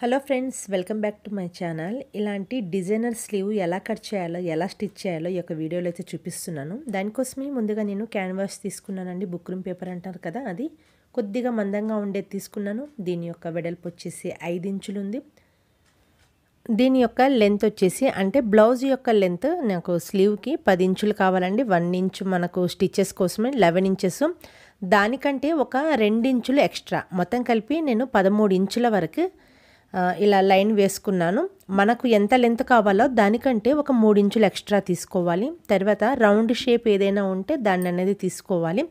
hello friends welcome back to my channel ఇలాంటి designer sleeve ఎలా cut చేయాలో ఎలా స్టిచ్ చేయాలో ఈ యొక్క వీడియోలో అయితే చూపిస్తున్నాను దానికోసమే ముందుగా నేను క్యాన్వాస్ తీసుకున్నానండి బుక్ రూమ్ పేపర్ అంటారు కదా అది కొద్దిగా మందంగా ఉండేది తీసుకున్నాను దీని యొక్క వెడల్పు వచ్చేసి ఐదు ఇంచులు ఉంది దీని యొక్క లెంత్ వచ్చేసి అంటే బ్లౌజ్ యొక్క లెంత్ నాకు స్లీవ్కి పది ఇంచులు కావాలండి వన్ ఇంచు మనకు స్టిచ్చెస్ కోసమే లెవెన్ ఇంచెస్ దానికంటే ఒక రెండు ఇంచులు ఎక్స్ట్రా మొత్తం కలిపి నేను పదమూడు ఇంచుల వరకు ఇలా లైన్ వేసుకున్నాను మనకు ఎంత లెంత్ కావాలో దానికంటే ఒక మూడించులు ఎక్స్ట్రా తీసుకోవాలి తర్వాత రౌండ్ షేప్ ఏదైనా ఉంటే దాన్ని అనేది తీసుకోవాలి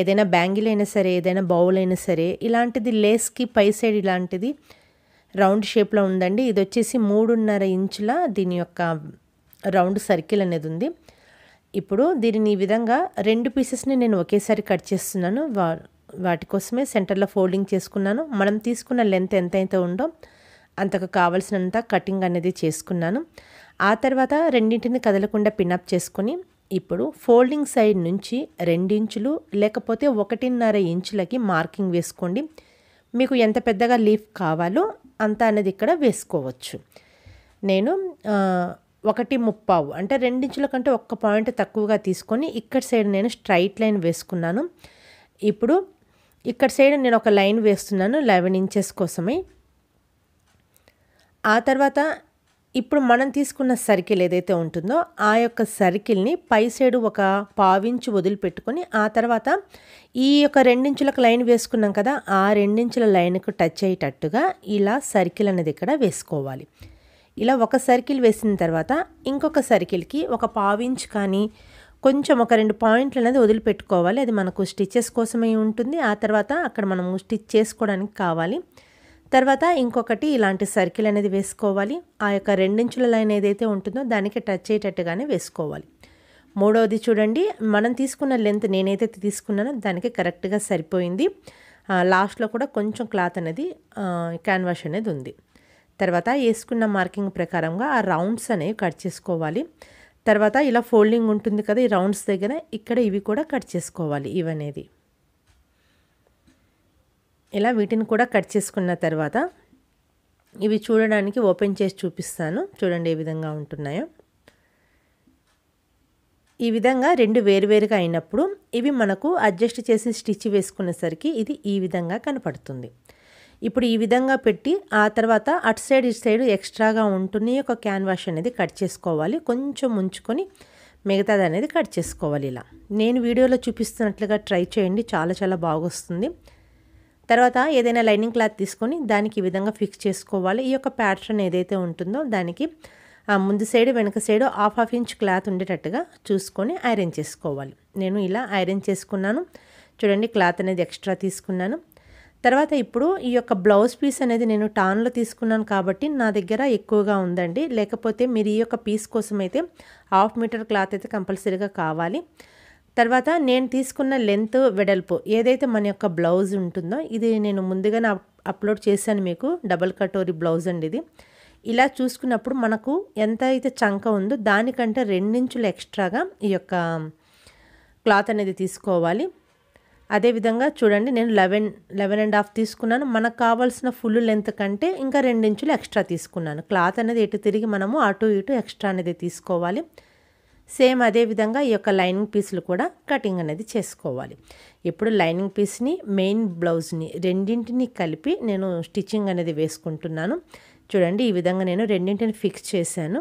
ఏదైనా బ్యాంగిల్ అయినా సరే ఏదైనా బౌల్ అయినా సరే ఇలాంటిది లేస్కి పై సైడ్ ఇలాంటిది రౌండ్ షేప్లో ఉందండి ఇది వచ్చేసి మూడున్నర ఇంచుల దీని యొక్క రౌండ్ సర్కిల్ అనేది ఉంది ఇప్పుడు దీనిని ఈ విధంగా రెండు పీసెస్ని నేను ఒకేసారి కట్ చేస్తున్నాను వాటి కోసమే సెంటర్లో ఫోల్డింగ్ చేసుకున్నాను మనం తీసుకున్న లెంత్ ఎంతైతే ఉందో అంతకు కావలసినంత కటింగ్ అనేది చేసుకున్నాను ఆ తర్వాత రెండింటిని కదలకుండా పినప్ చేసుకొని ఇప్పుడు ఫోల్డింగ్ సైడ్ నుంచి రెండించులు లేకపోతే ఒకటిన్నర ఇంచులకి మార్కింగ్ వేసుకోండి మీకు ఎంత పెద్దగా లీఫ్ కావాలో అంత అనేది ఇక్కడ వేసుకోవచ్చు నేను ఒకటి ముప్పావు అంటే రెండించుల కంటే ఒక్క పాయింట్ తక్కువగా తీసుకొని ఇక్కడ సైడ్ నేను స్ట్రైట్ లైన్ వేసుకున్నాను ఇప్పుడు ఇక్కడ సైడ్ నేను ఒక లైన్ వేస్తున్నాను లెవెన్ ఇంచెస్ కోసమే ఆ తర్వాత ఇప్పుడు మనం తీసుకున్న సర్కిల్ ఏదైతే ఉంటుందో ఆ యొక్క సర్కిల్ని పై సైడు ఒక పావించు వదిలిపెట్టుకొని ఆ తర్వాత ఈ యొక్క రెండించులకు లైన్ వేసుకున్నాం కదా ఆ రెండించుల లైన్కు టచ్ అయ్యేటట్టుగా ఇలా సర్కిల్ అనేది ఇక్కడ వేసుకోవాలి ఇలా ఒక సర్కిల్ వేసిన తర్వాత ఇంకొక సర్కిల్కి ఒక పావించు కానీ కొంచెం ఒక రెండు పాయింట్లు అనేది వదిలిపెట్టుకోవాలి అది మనకు స్టిచ్చెస్ కోసమే ఉంటుంది ఆ తర్వాత అక్కడ మనము స్టిచ్ చేసుకోవడానికి కావాలి తర్వాత ఇంకొకటి ఇలాంటి సర్కిల్ అనేది వేసుకోవాలి ఆ యొక్క రెండించుల లైన్ ఏదైతే ఉంటుందో దానికి టచ్ అయ్యేటట్టుగానే వేసుకోవాలి మూడవది చూడండి మనం తీసుకున్న లెంత్ నేనైతే తీసుకున్నానో దానికి కరెక్ట్గా సరిపోయింది లాస్ట్లో కూడా కొంచెం క్లాత్ అనేది క్యాన్వాష్ అనేది ఉంది తర్వాత వేసుకున్న మార్కింగ్ ప్రకారంగా ఆ రౌండ్స్ అనేవి కట్ చేసుకోవాలి తర్వాత ఇలా ఫోల్డింగ్ ఉంటుంది కదా ఈ రౌండ్స్ దగ్గర ఇక్కడ ఇవి కూడా కట్ చేసుకోవాలి ఇవనేది ఇలా వీటిని కూడా కట్ చేసుకున్న తర్వాత ఇవి చూడడానికి ఓపెన్ చేసి చూపిస్తాను చూడండి ఏ విధంగా ఉంటున్నాయో ఈ విధంగా రెండు వేరువేరుగా అయినప్పుడు ఇవి మనకు అడ్జస్ట్ చేసి స్టిచ్ వేసుకునేసరికి ఇది ఈ విధంగా కనపడుతుంది ఇప్పుడు ఈ విధంగా పెట్టి ఆ తర్వాత అటు సైడ్ ఇటు సైడ్ ఎక్స్ట్రాగా ఉంటుంది ఒక క్యాన్వాష్ అనేది కట్ చేసుకోవాలి కొంచెం ఉంచుకొని మిగతాది అనేది కట్ చేసుకోవాలి ఇలా నేను వీడియోలో చూపిస్తున్నట్లుగా ట్రై చేయండి చాలా చాలా బాగొస్తుంది తర్వాత ఏదైనా లైనింగ్ క్లాత్ తీసుకొని దానికి ఈ విధంగా ఫిక్స్ చేసుకోవాలి ఈ యొక్క ప్యాటర్న్ ఏదైతే ఉంటుందో దానికి ముందు సైడ్ వెనక side half half inch cloth ఉండేటట్టుగా చూసుకొని ఐరన్ చేసుకోవాలి నేను ఇలా ఐరన్ చేసుకున్నాను చూడండి క్లాత్ అనేది ఎక్స్ట్రా తీసుకున్నాను తర్వాత ఇప్పుడు ఈ యొక్క బ్లౌజ్ పీస్ అనేది నేను టాన్లో తీసుకున్నాను కాబట్టి నా దగ్గర ఎక్కువగా ఉందండి లేకపోతే మీరు ఈ యొక్క పీస్ కోసం అయితే హాఫ్ మీటర్ క్లాత్ అయితే కంపల్సరీగా కావాలి తర్వాత నేను తీసుకున్న లెంత్ వెడల్పు ఏదైతే మన యొక్క బ్లౌజ్ ఉంటుందో ఇది నేను ముందుగానే అప్లోడ్ చేశాను మీకు డబల్ కటోరీ బ్లౌజ్ అండి ఇది ఇలా చూసుకున్నప్పుడు మనకు ఎంత అయితే చంక ఉందో దానికంటే రెండించులు ఎక్స్ట్రాగా ఈ యొక్క క్లాత్ అనేది తీసుకోవాలి అదేవిధంగా చూడండి నేను లెవెన్ లెవెన్ అండ్ హాఫ్ తీసుకున్నాను మనకు కావాల్సిన ఫుల్ లెంత్ కంటే ఇంకా రెండించులు ఎక్స్ట్రా తీసుకున్నాను క్లాత్ అనేది ఎటు తిరిగి మనము అటు ఇటు ఎక్స్ట్రా అనేది తీసుకోవాలి సేమ్ అదేవిధంగా ఈ యొక్క లైనింగ్ పీసులు కూడా కటింగ్ అనేది చేసుకోవాలి ఇప్పుడు లైనింగ్ పీస్ని మెయిన్ బ్లౌజ్ని రెండింటిని కలిపి నేను స్టిచ్చింగ్ అనేది వేసుకుంటున్నాను చూడండి ఈ విధంగా నేను రెండింటిని ఫిక్స్ చేశాను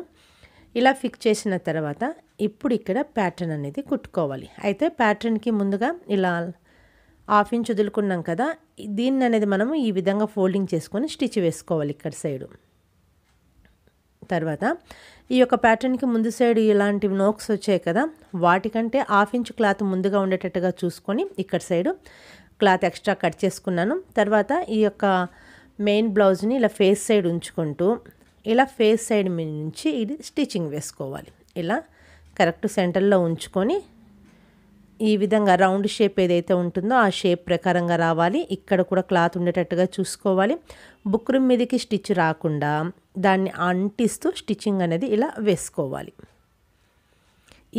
ఇలా ఫిక్స్ చేసిన తర్వాత ఇప్పుడు ఇక్కడ ప్యాటర్న్ అనేది కుట్టుకోవాలి అయితే ప్యాటర్న్కి ముందుగా ఇలా హాఫ్ ఇంచ్ వదులుకున్నాం కదా దీన్ని అనేది మనము ఈ విధంగా ఫోల్డింగ్ చేసుకొని స్టిచ్ వేసుకోవాలి ఇక్కడ సైడు తర్వాత ఈ యొక్క ప్యాటర్న్కి ముందు సైడ్ ఇలాంటి నోక్స్ వచ్చాయి కదా వాటికంటే హాఫ్ ఇంచ్ క్లాత్ ముందుగా ఉండేటట్టుగా చూసుకొని ఇక్కడ సైడు క్లాత్ ఎక్స్ట్రా కట్ చేసుకున్నాను తర్వాత ఈ యొక్క మెయిన్ బ్లౌజ్ని ఇలా ఫేస్ సైడ్ ఉంచుకుంటూ ఇలా ఫేస్ సైడ్ నుంచి ఇది స్టిచ్చింగ్ వేసుకోవాలి ఇలా కరెక్ట్ సెంటర్లో ఉంచుకొని ఈ విధంగా రౌండ్ షేప్ ఏదైతే ఉంటుందో ఆ షేప్ ప్రకారంగా రావాలి ఇక్కడ కూడా క్లాత్ ఉండేటట్టుగా చూసుకోవాలి బుక్రం మీదకి స్టిచ్ రాకుండా దాన్ని అంటిస్తూ స్టిచ్చింగ్ అనేది ఇలా వేసుకోవాలి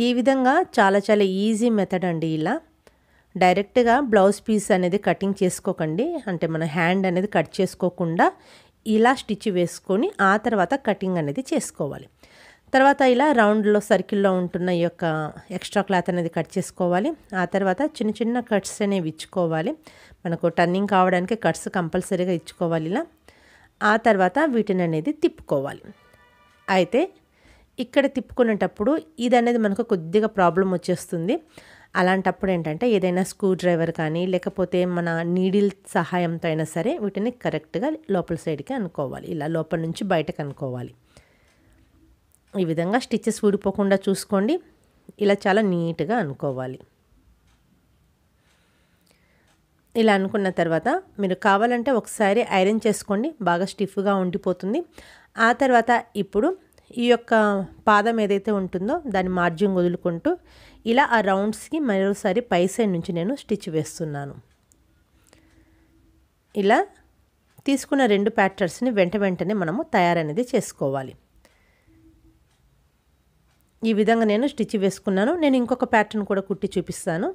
ఈ విధంగా చాలా చాలా ఈజీ మెథడ్ అండి ఇలా డైరెక్ట్గా బ్లౌజ్ పీస్ అనేది కటింగ్ చేసుకోకండి అంటే మన హ్యాండ్ అనేది కట్ చేసుకోకుండా ఇలా స్టిచ్ వేసుకొని ఆ తర్వాత కటింగ్ అనేది చేసుకోవాలి తర్వాత ఇలా రౌండ్లో సర్కిల్లో ఉంటున్న ఈ యొక్క ఎక్స్ట్రా క్లాత్ అనేది కట్ చేసుకోవాలి ఆ తర్వాత చిన్న చిన్న కట్స్ అనేవి ఇచ్చుకోవాలి మనకు టర్నింగ్ కావడానికి కట్స్ కంపల్సరీగా ఇచ్చుకోవాలి ఇలా ఆ తర్వాత వీటిని అనేది తిప్పుకోవాలి అయితే ఇక్కడ తిప్పుకునేటప్పుడు ఇది అనేది మనకు కొద్దిగా ప్రాబ్లం వచ్చేస్తుంది అలాంటప్పుడు ఏంటంటే ఏదైనా స్క్రూ డ్రైవర్ కానీ లేకపోతే మన నీడిల్ సహాయంతో అయినా సరే వీటిని కరెక్ట్గా లోపల సైడ్కి అనుకోవాలి ఇలా లోపల నుంచి బయటకు అనుకోవాలి ఈ విధంగా స్టిచ్చెస్ ఊడిపోకుండా చూసుకోండి ఇలా చాలా నీట్గా అనుకోవాలి ఇలా అనుకున్న తర్వాత మీరు కావాలంటే ఒకసారి ఐరన్ చేసుకోండి బాగా స్టిఫ్గా ఉండిపోతుంది ఆ తర్వాత ఇప్పుడు ఈ యొక్క పాదం ఏదైతే ఉంటుందో దాని మార్జిన్ వదులుకుంటూ ఇలా ఆ రౌండ్స్కి మరోసారి పై సైడ్ నుంచి నేను స్టిచ్ వేస్తున్నాను ఇలా తీసుకున్న రెండు ప్యాటర్న్స్ని వెంట వెంటనే మనము తయారనేది చేసుకోవాలి ఈ విధంగా నేను స్టిచ్ వేసుకున్నాను నేను ఇంకొక ప్యాటర్న్ కూడా కుట్టి చూపిస్తాను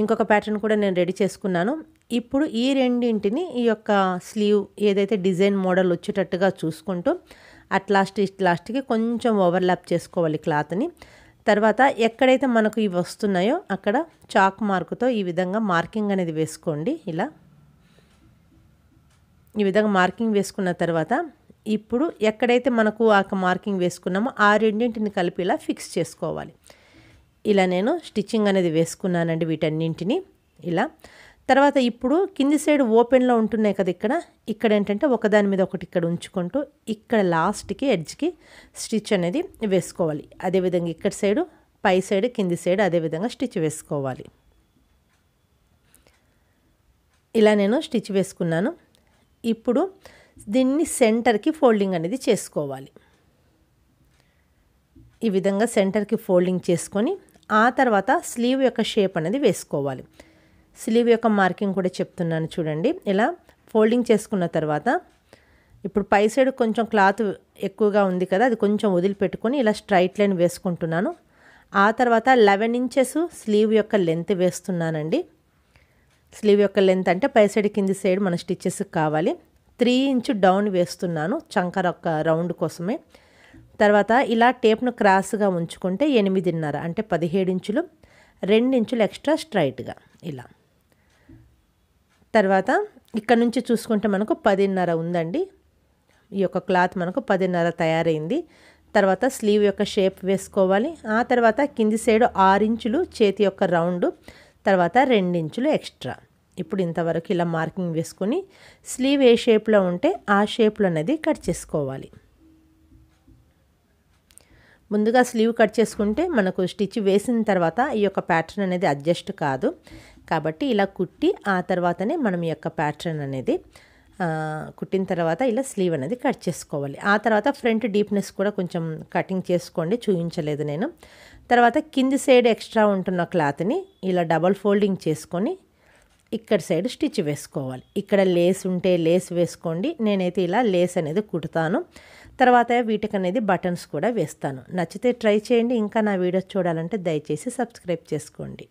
ఇంకొక ప్యాటర్న్ కూడా నేను రెడీ చేసుకున్నాను ఇప్పుడు ఈ రెండింటిని ఈ యొక్క స్లీవ్ ఏదైతే డిజైన్ మోడల్ వచ్చేటట్టుగా చూసుకుంటూ అట్ లాస్ట్ ఇట్ లాస్ట్కి కొంచెం ఓవర్లాప్ చేసుకోవాలి క్లాత్ని తర్వాత ఎక్కడైతే మనకు ఇవి వస్తున్నాయో అక్కడ చాక్ మార్కుతో ఈ విధంగా మార్కింగ్ అనేది వేసుకోండి ఇలా ఈ విధంగా మార్కింగ్ వేసుకున్న తర్వాత ఇప్పుడు ఎక్కడైతే మనకు ఆ మార్కింగ్ వేసుకున్నామో ఆ రెండింటిని కలిపి ఇలా ఫిక్స్ చేసుకోవాలి ఇలా నేను స్టిచ్చింగ్ అనేది వేసుకున్నానండి వీటన్నింటిని ఇలా తర్వాత ఇప్పుడు కింది సైడ్ ఓపెన్లో ఉంటున్నాయి కదా ఇక్కడ ఇక్కడ ఏంటంటే ఒకదాని మీద ఒకటి ఇక్కడ ఉంచుకుంటూ ఇక్కడ లాస్ట్కి ఎడ్జ్కి స్టిచ్ అనేది వేసుకోవాలి అదేవిధంగా ఇక్కడ సైడు పై సైడ్ కింది సైడ్ అదేవిధంగా స్టిచ్ వేసుకోవాలి ఇలా నేను స్టిచ్ వేసుకున్నాను ఇప్పుడు దీన్ని సెంటర్కి ఫోల్డింగ్ అనేది చేసుకోవాలి ఈ విధంగా సెంటర్కి ఫోల్డింగ్ చేసుకొని ఆ తర్వాత స్లీవ్ యొక్క షేప్ అనేది వేసుకోవాలి స్లీవ్ యొక్క మార్కింగ్ కూడా చెప్తున్నాను చూడండి ఇలా ఫోల్డింగ్ చేసుకున్న తర్వాత ఇప్పుడు పై సైడ్ కొంచెం క్లాత్ ఎక్కువగా ఉంది కదా అది కొంచెం వదిలిపెట్టుకొని ఇలా స్ట్రైట్ లైన్ వేసుకుంటున్నాను ఆ తర్వాత లెవెన్ ఇంచెస్ స్లీవ్ యొక్క లెంత్ వేస్తున్నానండి స్లీవ్ యొక్క లెంత్ అంటే పై సైడ్ కింది సైడ్ మన స్టిచ్చెస్కి కావాలి త్రీ ఇంచు డౌన్ వేస్తున్నాను చంకర ఒక రౌండ్ కోసమే తర్వాత ఇలా టేప్ను క్రాస్గా ఉంచుకుంటే ఎనిమిదిన్నర అంటే పదిహేడు ఇంచులు రెండు ఇంచులు ఎక్స్ట్రా స్ట్రైట్గా ఇలా తర్వాత ఇక్కడ నుంచి చూసుకుంటే మనకు పదిన్నర ఉందండి ఈ యొక్క క్లాత్ మనకు పదిన్నర తయారైంది తర్వాత స్లీవ్ యొక్క షేప్ వేసుకోవాలి ఆ తర్వాత కింది సైడ్ ఆరు ఇంచులు చేతి యొక్క రౌండ్ తర్వాత రెండించులు ఎక్స్ట్రా ఇప్పుడు ఇంతవరకు ఇలా మార్కింగ్ వేసుకొని స్లీవ్ ఏ షేప్లో ఉంటే ఆ షేప్లో అనేది కట్ చేసుకోవాలి ముందుగా స్లీవ్ కట్ చేసుకుంటే మనకు స్టిచ్ వేసిన తర్వాత ఈ యొక్క ప్యాటర్న్ అనేది అడ్జస్ట్ కాదు కాబట్టి ఇలా కుట్టి ఆ తర్వాతనే మనం ఈ యొక్క ప్యాటర్న్ అనేది కుట్టిన తర్వాత ఇలా స్లీవ్ అనేది కట్ చేసుకోవాలి ఆ తర్వాత ఫ్రంట్ డీప్నెస్ కూడా కొంచెం కటింగ్ చేసుకోండి చూపించలేదు నేను తర్వాత కింది సైడ్ ఎక్స్ట్రా ఉంటున్న క్లాత్ని ఇలా డబల్ ఫోల్డింగ్ చేసుకొని ఇక్కడ సైడ్ స్టిచ్ వేసుకోవాలి ఇక్కడ లేస్ ఉంటే లేస్ వేసుకోండి నేనైతే ఇలా లేస్ అనేది కుడతాను తర్వాత వీటికి అనేది బటన్స్ కూడా వేస్తాను నచ్చితే ట్రై చేయండి ఇంకా నా వీడియోస్ చూడాలంటే దయచేసి సబ్స్క్రైబ్ చేసుకోండి